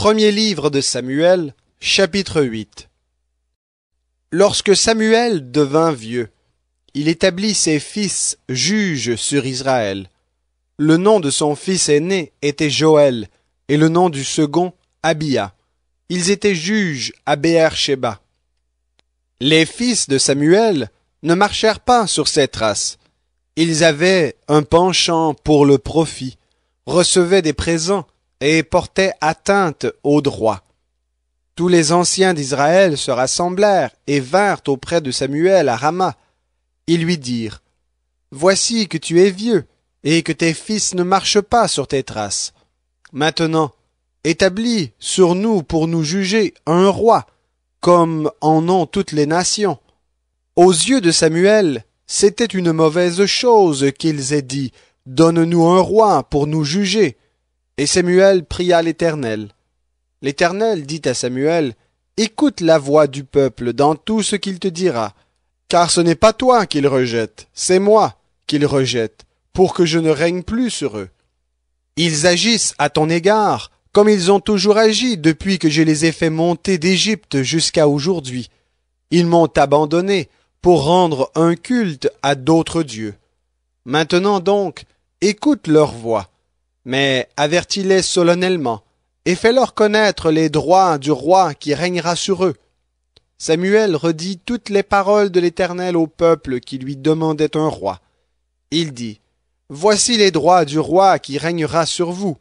Premier livre de Samuel, chapitre 8 Lorsque Samuel devint vieux, il établit ses fils juges sur Israël. Le nom de son fils aîné était Joël, et le nom du second, Abia. Ils étaient juges à Beersheba. Les fils de Samuel ne marchèrent pas sur ses traces. Ils avaient un penchant pour le profit, recevaient des présents et portait atteinte au droit. Tous les anciens d'Israël se rassemblèrent et vinrent auprès de Samuel à Rama. Ils lui dirent Voici que tu es vieux, et que tes fils ne marchent pas sur tes traces. Maintenant, établis sur nous pour nous juger un roi, comme en ont toutes les nations. Aux yeux de Samuel, c'était une mauvaise chose qu'ils aient dit Donne-nous un roi pour nous juger. Et Samuel pria l'Éternel. L'Éternel dit à Samuel, Écoute la voix du peuple dans tout ce qu'il te dira, car ce n'est pas toi qu'il rejette, c'est moi qu'il rejette, pour que je ne règne plus sur eux. Ils agissent à ton égard, comme ils ont toujours agi depuis que je les ai fait monter d'Égypte jusqu'à aujourd'hui. Ils m'ont abandonné pour rendre un culte à d'autres dieux. Maintenant donc, écoute leur voix, mais avertis-les solennellement, et fais-leur connaître les droits du roi qui règnera sur eux. Samuel redit toutes les paroles de l'Éternel au peuple qui lui demandait un roi. Il dit, Voici les droits du roi qui règnera sur vous.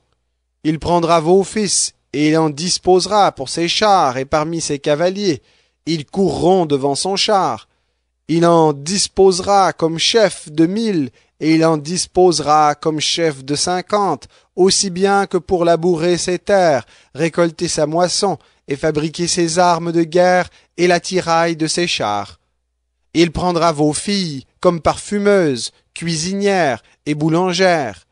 Il prendra vos fils, et il en disposera pour ses chars et parmi ses cavaliers. Ils courront devant son char. Il en disposera comme chef de mille, et il en disposera comme chef de cinquante, aussi bien que pour labourer ses terres, récolter sa moisson, et fabriquer ses armes de guerre et l'attirail de ses chars. Il prendra vos filles comme parfumeuses, cuisinières et boulangères.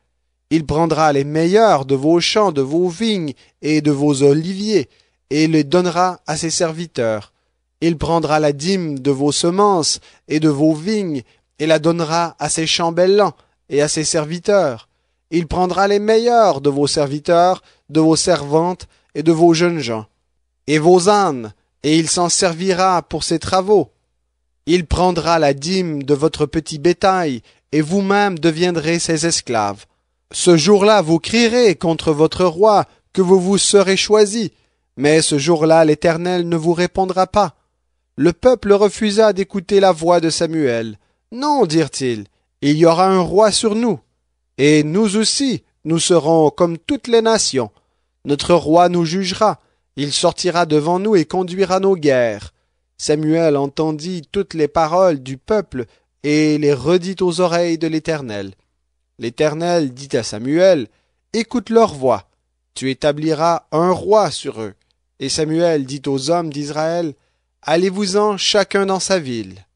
Il prendra les meilleurs de vos champs, de vos vignes et de vos oliviers, et les donnera à ses serviteurs. Il prendra la dîme de vos semences et de vos vignes, et la donnera à ses chambellans et à ses serviteurs. Il prendra les meilleurs de vos serviteurs, de vos servantes et de vos jeunes gens, et vos ânes, et il s'en servira pour ses travaux. Il prendra la dîme de votre petit bétail, et vous-même deviendrez ses esclaves. Ce jour-là, vous crierez contre votre roi que vous vous serez choisi, mais ce jour-là, l'Éternel ne vous répondra pas. Le peuple refusa d'écouter la voix de Samuel. Non, dirent-ils, il y aura un roi sur nous, et nous aussi, nous serons comme toutes les nations. Notre roi nous jugera, il sortira devant nous et conduira nos guerres. Samuel entendit toutes les paroles du peuple et les redit aux oreilles de l'Éternel. L'Éternel dit à Samuel, Écoute leur voix, tu établiras un roi sur eux. Et Samuel dit aux hommes d'Israël, Allez-vous-en chacun dans sa ville.